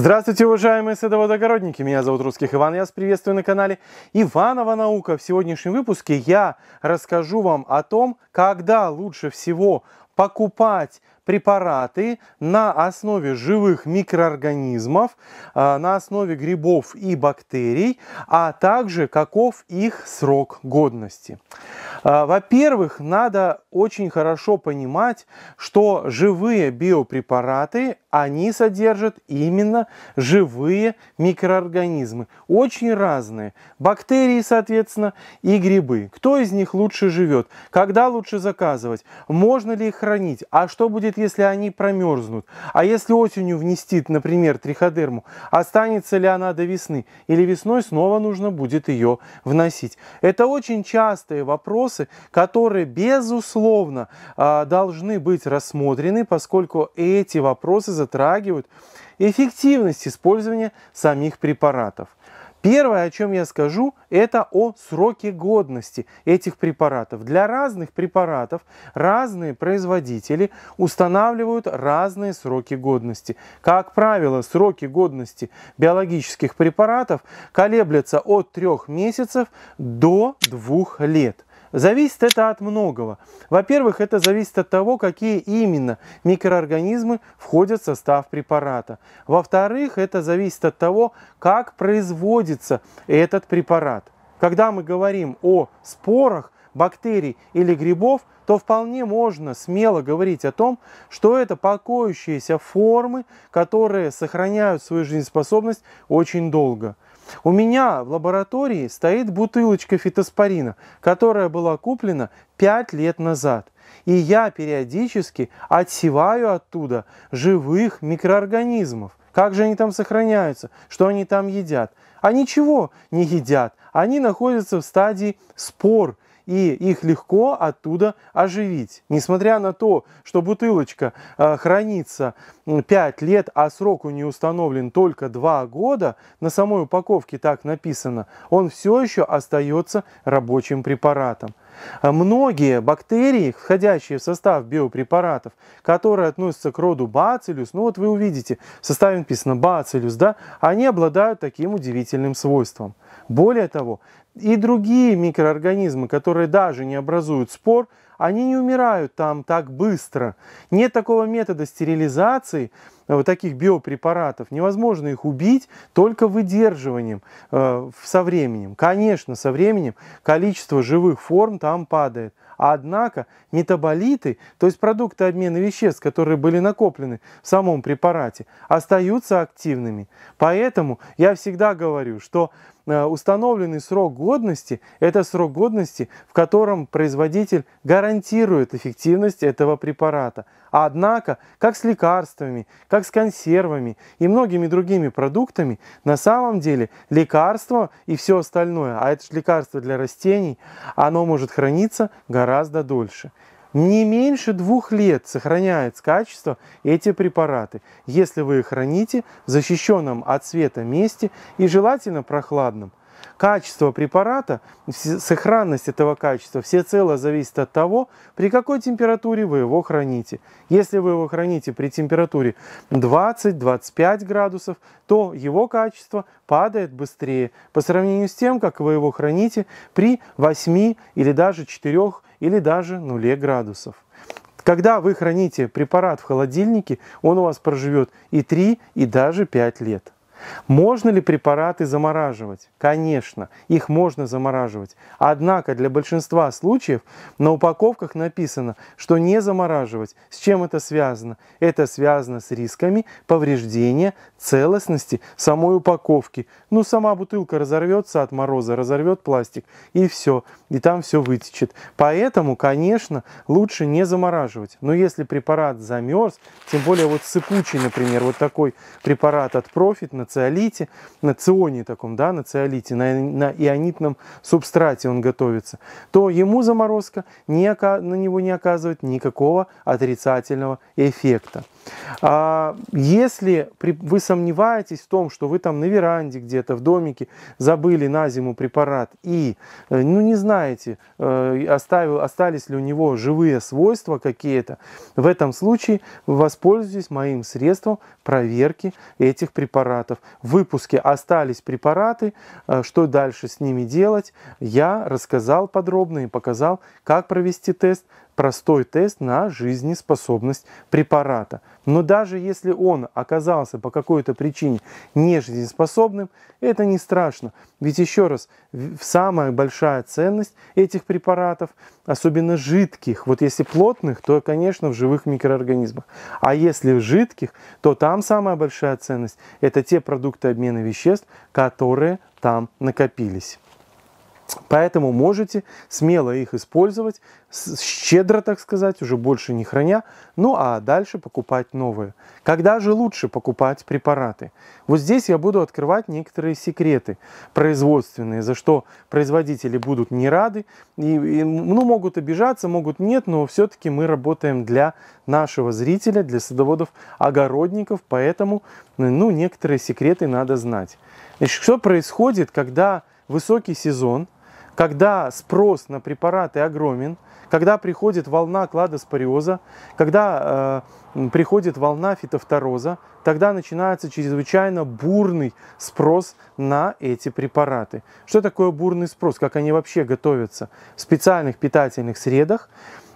Здравствуйте, уважаемые садоводогородники! Меня зовут Русских Иван, я вас приветствую на канале Иванова Наука. В сегодняшнем выпуске я расскажу вам о том, когда лучше всего покупать препараты на основе живых микроорганизмов, а, на основе грибов и бактерий, а также каков их срок годности. А, во-первых, надо очень хорошо понимать, что живые биопрепараты, они содержат именно живые микроорганизмы, очень разные, бактерии, соответственно, и грибы. Кто из них лучше живет? Когда лучше заказывать? Можно ли их хранить? А что будет, если они промерзнут? А если осенью внести, например, триходерму, останется ли она до весны? Или весной снова нужно будет ее вносить? Это очень частые вопросы, которые, безусловно, а, должны быть рассмотрены, поскольку эти вопросы затрагивают эффективность использования самих препаратов. Первое, о чем я скажу, это о сроке годности этих препаратов. Для разных препаратов разные производители устанавливают разные сроки годности. Как правило, сроки годности биологических препаратов колеблятся от 3 месяцев до 2 лет. Зависит это от многого. Во-первых, это зависит от того, какие именно микроорганизмы входят в состав препарата. Во-вторых, это зависит от того, как производится этот препарат. Когда мы говорим о спорах бактерий или грибов, то вполне можно смело говорить о том, что это покоящиеся формы, которые сохраняют свою жизнеспособность очень долго. У меня в лаборатории стоит бутылочка фитоспорина, которая была куплена 5 лет назад. И я периодически отсеваю оттуда живых микроорганизмов. Как же они там сохраняются? Что они там едят? А ничего не едят. Они находятся в стадии спор – и их легко оттуда оживить. Несмотря на то, что бутылочка э, хранится 5 лет, а срок у нее установлен только 2 года, на самой упаковке так написано, он все еще остается рабочим препаратом. Э, многие бактерии, входящие в состав биопрепаратов, которые относятся к роду бацилюс, ну вот вы увидите, в составе написано бацилюс, да, они обладают таким удивительным свойством. Более того, и другие микроорганизмы, которые даже не образуют спор, они не умирают там так быстро. Нет такого метода стерилизации, Э, вот таких биопрепаратов, невозможно их убить только выдерживанием э, со временем. Конечно, со временем количество живых форм там падает. Однако метаболиты, то есть продукты обмена веществ, которые были накоплены в самом препарате, остаются активными. Поэтому я всегда говорю, что э, установленный срок годности – это срок годности, в котором производитель гарантирует эффективность этого препарата. Однако, как с лекарствами, как как с консервами и многими другими продуктами, на самом деле лекарство и все остальное, а это же лекарство для растений, оно может храниться гораздо дольше. Не меньше двух лет сохраняется качество эти препараты, если вы их храните в защищенном от света месте и желательно прохладном. Качество препарата, сохранность этого качества всецело зависит от того, при какой температуре вы его храните. Если вы его храните при температуре 20-25 градусов, то его качество падает быстрее по сравнению с тем, как вы его храните при 8 или даже 4 или даже 0 градусов. Когда вы храните препарат в холодильнике, он у вас проживет и 3, и даже 5 лет. Можно ли препараты замораживать? Конечно, их можно замораживать. Однако для большинства случаев на упаковках написано, что не замораживать. С чем это связано? Это связано с рисками повреждения целостности самой упаковки. Ну, сама бутылка разорвется от мороза, разорвет пластик и все. И там все вытечет. Поэтому, конечно, лучше не замораживать. Но если препарат замерз, тем более вот сыпучий, например, вот такой препарат от Profit, циолите, на ционе таком, да, на циолите, на, на ионитном субстрате он готовится, то ему заморозка не, на него не оказывает никакого отрицательного эффекта. А если вы сомневаетесь в том, что вы там на веранде где-то, в домике забыли на зиму препарат и э, ну, не знаете, э, оставил, остались ли у него живые свойства какие-то, в этом случае воспользуйтесь моим средством проверки этих препаратов в выпуске остались препараты, э, что дальше с ними делать, я рассказал подробно и показал, как провести тест, простой тест на жизнеспособность препарата. Но даже если он оказался по какой-то причине не жизнеспособным, это не страшно. Ведь еще раз, самая большая ценность этих препаратов, особенно жидких, вот если плотных, то, конечно, в живых микроорганизмах. А если в жидких, то там самая большая ценность – это те продукты обмена веществ, которые там накопились. Поэтому можете смело их использовать, щедро, так сказать, уже больше не храня, ну а дальше покупать новые. Когда же лучше покупать препараты? Вот здесь я буду открывать некоторые секреты производственные, за что производители будут не рады, и, и, ну, могут обижаться, могут нет, но все-таки мы работаем для нашего зрителя, для садоводов-огородников, поэтому ну, некоторые секреты надо знать. Значит, что происходит, когда высокий сезон – когда спрос на препараты огромен, когда приходит волна кладоспориоза, когда э, приходит волна фитофтороза, тогда начинается чрезвычайно бурный спрос на эти препараты. Что такое бурный спрос? Как они вообще готовятся? В специальных питательных средах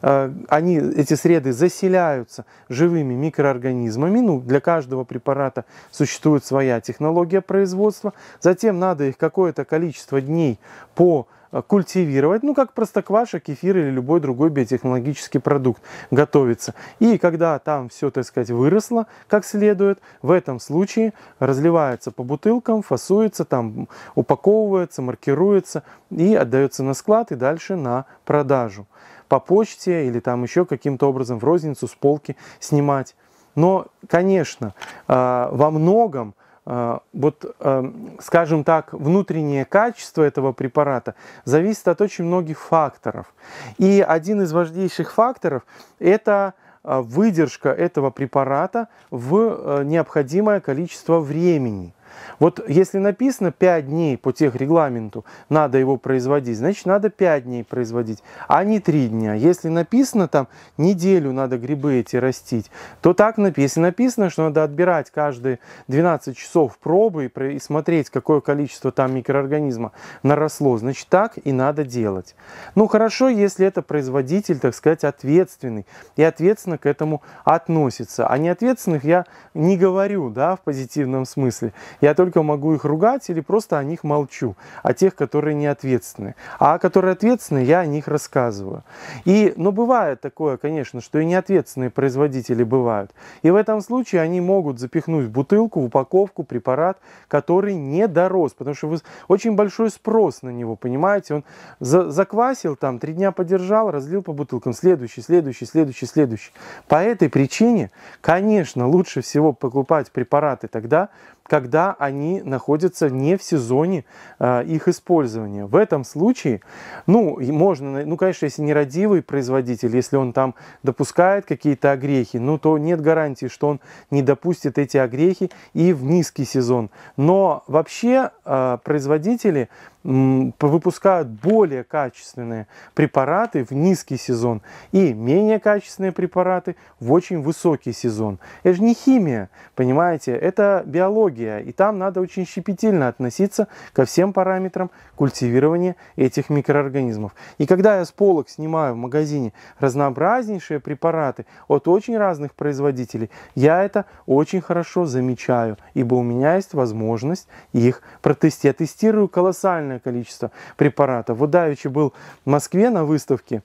э, они, эти среды заселяются живыми микроорганизмами. Ну, для каждого препарата существует своя технология производства. Затем надо их какое-то количество дней по Э, культивировать, ну, как простокваша, кефир или любой другой биотехнологический продукт готовится. И когда там все, так сказать, выросло как следует, в этом случае разливается по бутылкам, фасуется, там упаковывается, маркируется и отдается на склад и дальше на продажу. По почте или там еще каким-то образом в розницу с полки снимать. Но, конечно, э, во многом а, вот, эм, скажем так, внутреннее качество этого препарата зависит от очень многих факторов. И один из важнейших факторов – это э, выдержка этого препарата в э, необходимое количество времени. Вот если написано 5 дней по тех регламенту, надо его производить, значит надо 5 дней производить, а не 3 дня. Если написано там неделю надо грибы эти растить, то так написано. Если написано, что надо отбирать каждые 12 часов пробы и смотреть, какое количество там микроорганизма наросло, значит так и надо делать. Ну хорошо, если это производитель, так сказать, ответственный и ответственно к этому относится. а неответственных я не говорю, да, в позитивном смысле. Я только могу их ругать или просто о них молчу, о тех, которые не ответственны. А которые ответственны, я о них рассказываю. И, но ну, бывает такое, конечно, что и неответственные производители бывают. И в этом случае они могут запихнуть в бутылку, в упаковку препарат, который не дорос, потому что вы, очень большой спрос на него, понимаете? Он за, заквасил там, три дня подержал, разлил по бутылкам, следующий, следующий, следующий, следующий. По этой причине, конечно, лучше всего покупать препараты тогда, когда они находятся не в сезоне э, их использования. В этом случае, ну, можно, ну, конечно, если не родивый производитель, если он там допускает какие-то огрехи, ну, то нет гарантии, что он не допустит эти огрехи и в низкий сезон. Но вообще э, производители выпускают более качественные препараты в низкий сезон и менее качественные препараты в очень высокий сезон. Это же не химия, понимаете, это биология, и там надо очень щепетильно относиться ко всем параметрам культивирования этих микроорганизмов. И когда я с полок снимаю в магазине разнообразнейшие препараты от очень разных производителей, я это очень хорошо замечаю, ибо у меня есть возможность их протестировать. Я тестирую колоссально колоссальное количество препаратов. Вот Давичи был в Москве на выставке,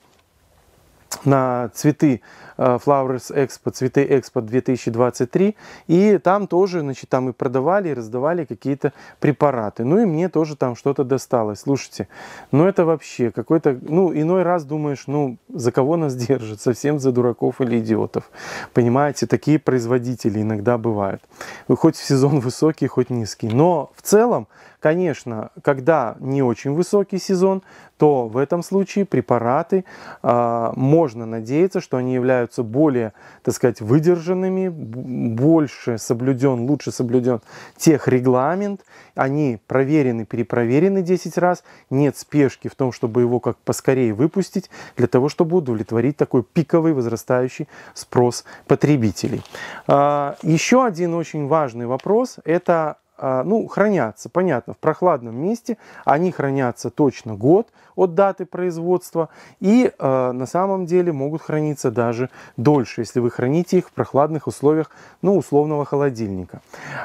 на цветы э, Flowers Expo, цветы Expo 2023. И там тоже, значит, там и продавали, и раздавали какие-то препараты. Ну и мне тоже там что-то досталось. Слушайте, ну это вообще какой-то, ну иной раз думаешь, ну за кого нас держат? Совсем за дураков или идиотов. Понимаете, такие производители иногда бывают. Ну, хоть в сезон высокий, хоть низкий. Но в целом, конечно, когда не очень высокий сезон, то в этом случае препараты э, а, можно надеяться, что они являются более, так сказать, выдержанными, больше соблюден, лучше соблюден тех регламент, они проверены, перепроверены 10 раз, нет спешки в том, чтобы его как поскорее выпустить, для того, чтобы удовлетворить такой пиковый возрастающий спрос потребителей. А, еще один очень важный вопрос – это а, ну, хранятся, понятно, в прохладном месте. Они хранятся точно год от даты производства и а, на самом деле могут храниться даже дольше, если вы храните их в прохладных условиях, ну, условного холодильника.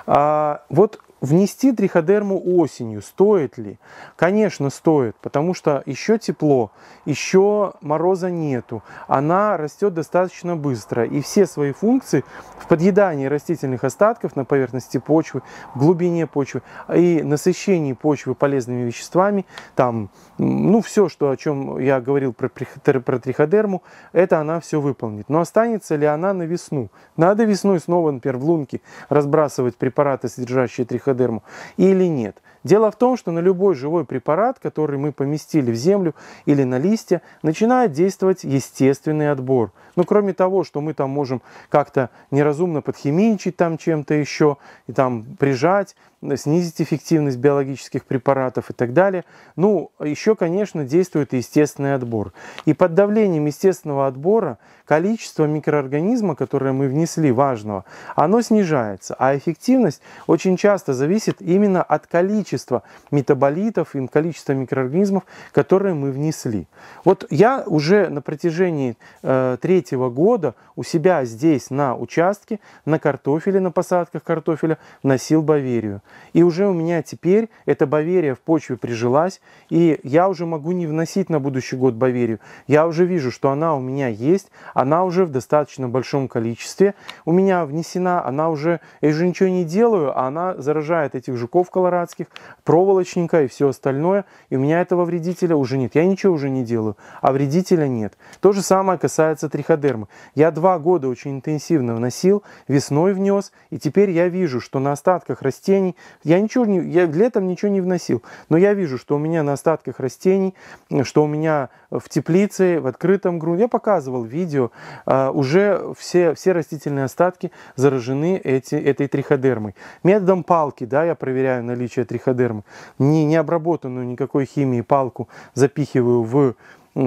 А, вот Внести триходерму осенью стоит ли? Конечно, стоит, потому что еще тепло, еще мороза нету. Она растет достаточно быстро, и все свои функции в подъедании растительных остатков на поверхности почвы, в глубине почвы и насыщении почвы полезными веществами, там, ну, все, что, о чем я говорил про, про триходерму, это она все выполнит. Но останется ли она на весну? Надо весной снова, например, в лунке разбрасывать препараты, содержащие триходерму, Кадырму или нет. Дело в том, что на любой живой препарат, который мы поместили в землю или на листья, начинает действовать естественный отбор. Но ну, кроме того, что мы там можем как-то неразумно подхимичить там чем-то еще, и там прижать, снизить эффективность биологических препаратов и так далее, ну, еще, конечно, действует естественный отбор. И под давлением естественного отбора количество микроорганизма, которое мы внесли, важного, оно снижается, а эффективность очень часто зависит именно от количества количество метаболитов и количество микроорганизмов, которые мы внесли. Вот я уже на протяжении э, третьего года у себя здесь на участке, на картофеле, на посадках картофеля вносил баверию. И уже у меня теперь эта баверия в почве прижилась, и я уже могу не вносить на будущий год баверию. Я уже вижу, что она у меня есть, она уже в достаточно большом количестве. У меня внесена, она уже, я уже ничего не делаю, а она заражает этих жуков колорадских, проволочника и все остальное, и у меня этого вредителя уже нет. Я ничего уже не делаю, а вредителя нет. То же самое касается триходермы. Я два года очень интенсивно вносил, весной внес, и теперь я вижу, что на остатках растений, я ничего не, я летом ничего не вносил, но я вижу, что у меня на остатках растений, что у меня в теплице, в открытом грунте, я показывал видео, а, уже все, все растительные остатки заражены эти, этой триходермой. Методом палки, да, я проверяю наличие триходермы, психодермы. Не, не обработанную никакой химией палку запихиваю в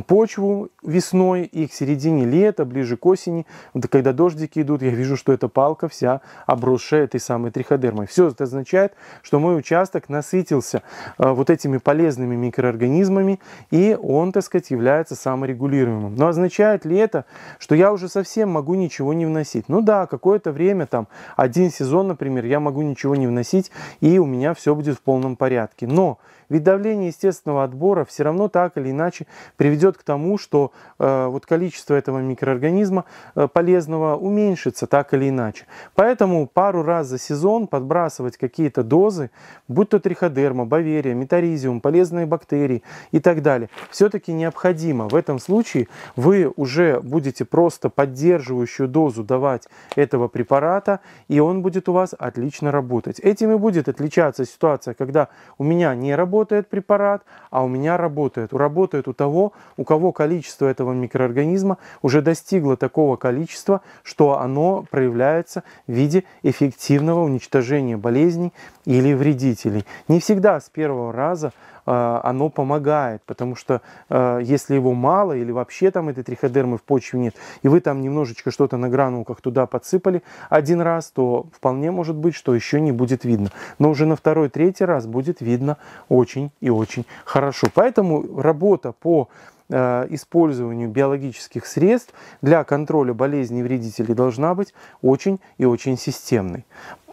почву весной и к середине лета, ближе к осени, когда дождики идут, я вижу, что эта палка вся обросшая этой самой триходермой. Все это означает, что мой участок насытился э, вот этими полезными микроорганизмами, и он, так сказать, является саморегулируемым. Но означает ли это, что я уже совсем могу ничего не вносить? Ну да, какое-то время, там, один сезон, например, я могу ничего не вносить, и у меня все будет в полном порядке. Но ведь давление естественного отбора все равно так или иначе приведет к тому, что э, вот количество этого микроорганизма э, полезного уменьшится так или иначе. Поэтому пару раз за сезон подбрасывать какие-то дозы, будь то триходерма, баверия, метаризиум, полезные бактерии и так далее, все-таки необходимо. В этом случае вы уже будете просто поддерживающую дозу давать этого препарата, и он будет у вас отлично работать. Этим и будет отличаться ситуация, когда у меня не работает работает препарат, а у меня работает. Работает у того, у кого количество этого микроорганизма уже достигло такого количества, что оно проявляется в виде эффективного уничтожения болезней или вредителей. Не всегда с первого раза а, оно помогает, потому что а, если его мало или вообще там этой триходермы в почве нет, и вы там немножечко что-то на гранулках туда подсыпали один раз, то вполне может быть, что еще не будет видно. Но уже на второй, третий раз будет видно очень и очень хорошо. Поэтому работа по а, использованию биологических средств для контроля болезней вредителей должна быть очень и очень системной.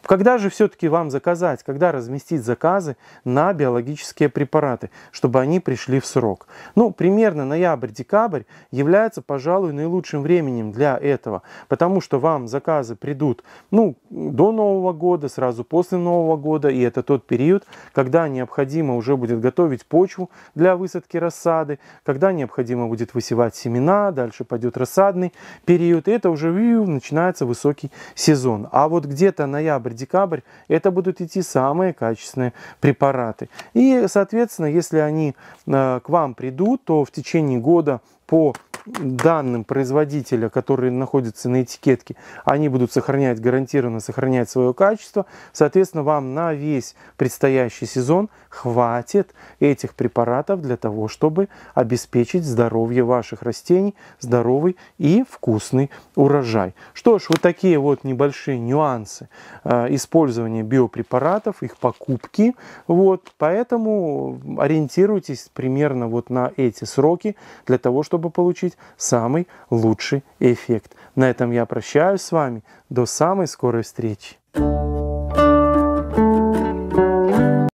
Когда же все-таки вам заказать, когда разместить заказы на биологические препараты, чтобы они пришли в срок? Ну, примерно ноябрь-декабрь является, пожалуй, наилучшим временем для этого, потому что вам заказы придут ну, до Нового года, сразу после Нового года, и это тот период, когда необходимо уже будет готовить почву для высадки рассады, когда необходимо будет высевать семена, дальше пойдет рассадный период, и это уже начинается высокий сезон. А вот где-то ноябрь ноябрь, декабрь, это будут идти самые качественные препараты. И, соответственно, если они э, к вам придут, то в течение года по данным производителя, которые находятся на этикетке, они будут сохранять, гарантированно сохранять свое качество. Соответственно, вам на весь предстоящий сезон хватит этих препаратов для того, чтобы обеспечить здоровье ваших растений, здоровый и вкусный урожай. Что ж, вот такие вот небольшие нюансы э, использования биопрепаратов, их покупки. Вот, поэтому ориентируйтесь примерно вот на эти сроки для того, чтобы чтобы получить самый лучший эффект. На этом я прощаюсь с вами. До самой скорой встречи. thank you